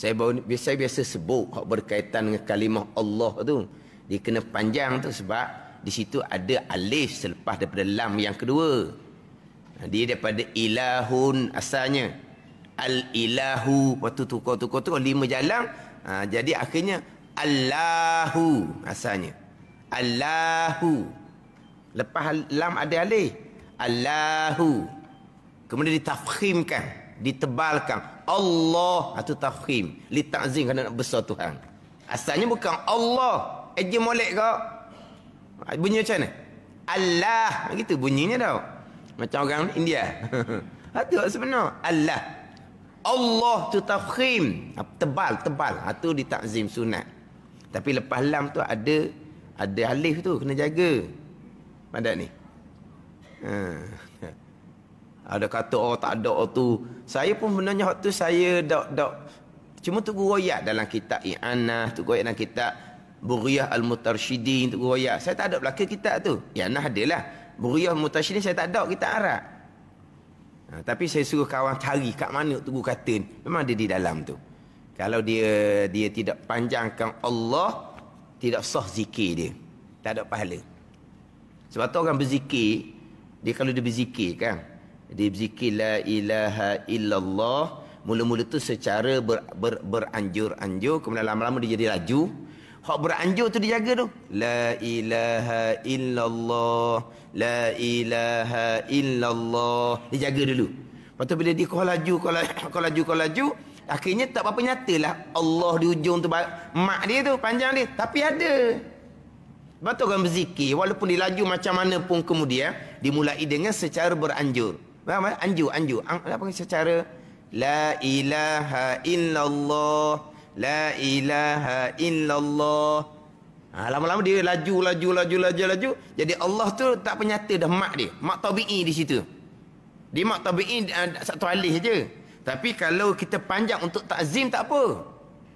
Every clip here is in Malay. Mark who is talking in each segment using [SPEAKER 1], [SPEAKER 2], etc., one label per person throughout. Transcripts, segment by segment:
[SPEAKER 1] saya baru biasa biasa sebut hak berkaitan dengan kalimah Allah tu dia kena panjang tu sebab di situ ada alif selepas daripada lam yang kedua ha, dia daripada ilahun asalnya al ilahu waktu tu tukar tukar tukar lima jalan ha, jadi akhirnya allahu asalnya allahu lepas lam ada alif allahu kemudian ditafkhimkan ditebalkan Allah atau ha, tafkhim li ta'zim kerana nak besar Tuhan asalnya bukan Allah eja eh, molek kau ha, bunyi macam ni Allah ha, gitu bunyinya tau macam orang India tu lah sebenarnya Allah Allah tu tafkhim tebal tebal itu di ta'zim sunat tapi lepas lam tu ada ada alif tu kena jaga pada ni ha. Ada kata oh tak ada oh, tu. Saya pun sebenarnya waktu saya dak dak cuma tu royat dalam kitab Iana, tu royat dalam kitab Buriyah Al-Mutarshidin tu royat. Saya tak ada belaka kitab tu. Ya nah adalah. Buriyah Mutarshidin saya tak ada kita Arab. Ha, tapi saya suruh kawan cari kat mana tu guru kata ni. Memang ada di dalam tu. Kalau dia dia tidak panjangkan Allah, tidak sah zikir dia. Tak ada pahala. Sebab tu orang berzikir, dia kalau dia berzikir kan, dia berzikir la ilaha illallah mula-mula tu secara ber, ber, beranjur-anjur kemudian lama-lama dia jadi laju hak beranjur tu dijaga tu la ilaha illallah la ilaha illallah dijaga dulu lepas tu bila dia kau laju kau laju kau laju, kau laju akhirnya tak apa-apa nyatalah Allah di ujung tu mak dia tu panjang dia tapi ada Lepas tu orang berzikir, walaupun dia laju macam mana pun kemudian, dimulai dengan secara beranjur. Faham tak? Eh? Anju, anju. Apa secara? La ilaha illallah. La ilaha illallah. Ha, lama-lama dia laju, laju, laju, laju, laju. Jadi Allah tu tak penyata dah mak dia. Mak tabi'i di situ. Dia mak tabi'i uh, satu alih je. Tapi kalau kita panjang untuk takzim tak apa.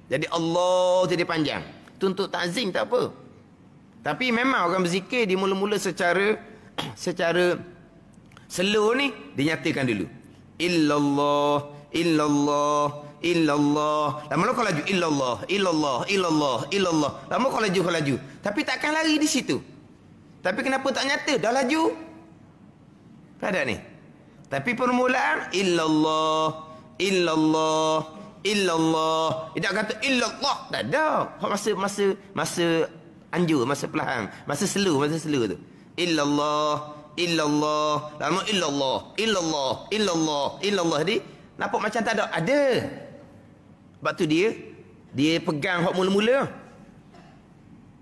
[SPEAKER 1] Jadi Allah jadi panjang. Itu untuk takzim tak apa. Tapi memang orang berzikir dia mula-mula secara secara Slow ni dinyatakan dulu. Illallah, illallah, illallah. Lama kau laju illallah, illallah, illallah, illallah. Lama kau laju, kau laju. Tapi takkan lari di situ. Tapi kenapa tak nyata? Dah laju. Ada ni. Tapi permulaan illallah, illallah, illallah. Dia kata illallah. Tak ada. Masa masa masa anjur, masa perlahan, masa seluruh, masa seluruh tu. Illallah, illallah lama illallah illallah illallah illallah jadi nampak macam tak ada ada sebab tu dia dia pegang hak mula-mula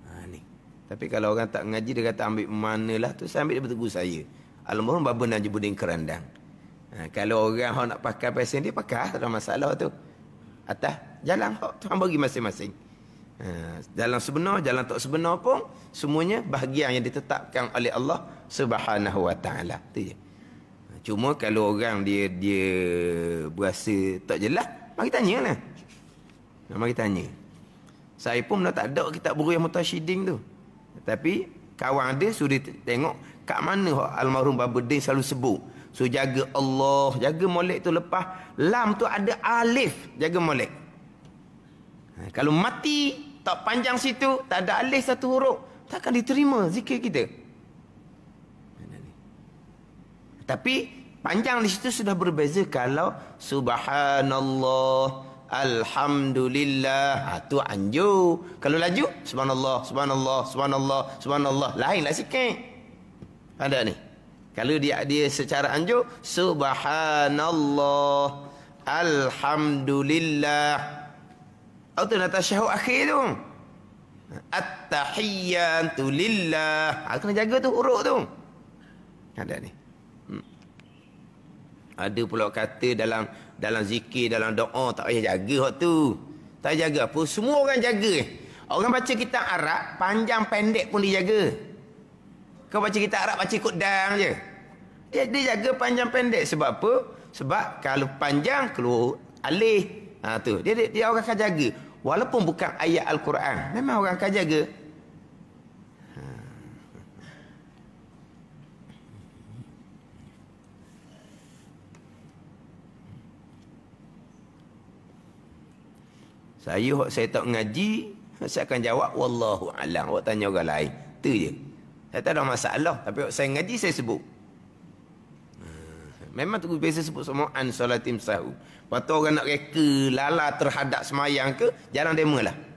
[SPEAKER 1] ha, ni tapi kalau orang tak ngaji dia kata ambil manalah tu saya ambil daripada guru saya almarhum babun dan kerandang ha, kalau orang hak nak pakai pasien dia pakai lah, tak ada masalah tu atas jalan hak tu hamba bagi masing-masing Eh, jalan sebenar jalan tak sebenar pun semuanya bahagian yang ditetapkan oleh Allah Subhanahu Wa Taala cuma kalau orang dia dia berasa tak jelas mari tanyalah nah, mari tanya saya pun dah tak ada kitab buku yang mutasyidin tu tapi kawan dia suruh tengok kat mana almarhum babuddin selalu sebut so jaga Allah jaga molek tu lepas lam tu ada alif jaga molek ha, kalau mati tak panjang situ, tak ada alih satu huruf, tak akan diterima zikir kita. Tapi panjang di situ sudah berbeza kalau subhanallah Alhamdulillah ha, tu anju Kalau laju Subhanallah Subhanallah Subhanallah Subhanallah Lainlah sikit Ada ni Kalau dia dia secara anju Subhanallah Alhamdulillah Aku tu nak tasyahud akhir tu. At-tahiyyatu lillah. Aku ha, kena jaga tu huruf tu. Ada ni. Hmm. Ada pula kata dalam dalam zikir, dalam doa tak payah jaga hak tu. Tak jaga apa? Semua orang jaga. Eh. Orang baca kitab Arab, panjang pendek pun dijaga. Kau baca kitab Arab, baca ikut dang je. Dia, dia jaga panjang pendek. Sebab apa? Sebab kalau panjang, keluar alih. Ha, tu. Dia, dia, dia orang akan jaga. Walaupun bukan ayat Al-Quran. Memang orang akan jaga. Ha. Saya saya tak ngaji, saya akan jawab wallahu alam. Awak tanya orang lain. Tu je. Saya tak ada masalah tapi saya ngaji saya sebut. Memang tu biasa sebut semua an salatim sahu. Patut orang nak reka lala terhadap semayang ke, jarang demalah.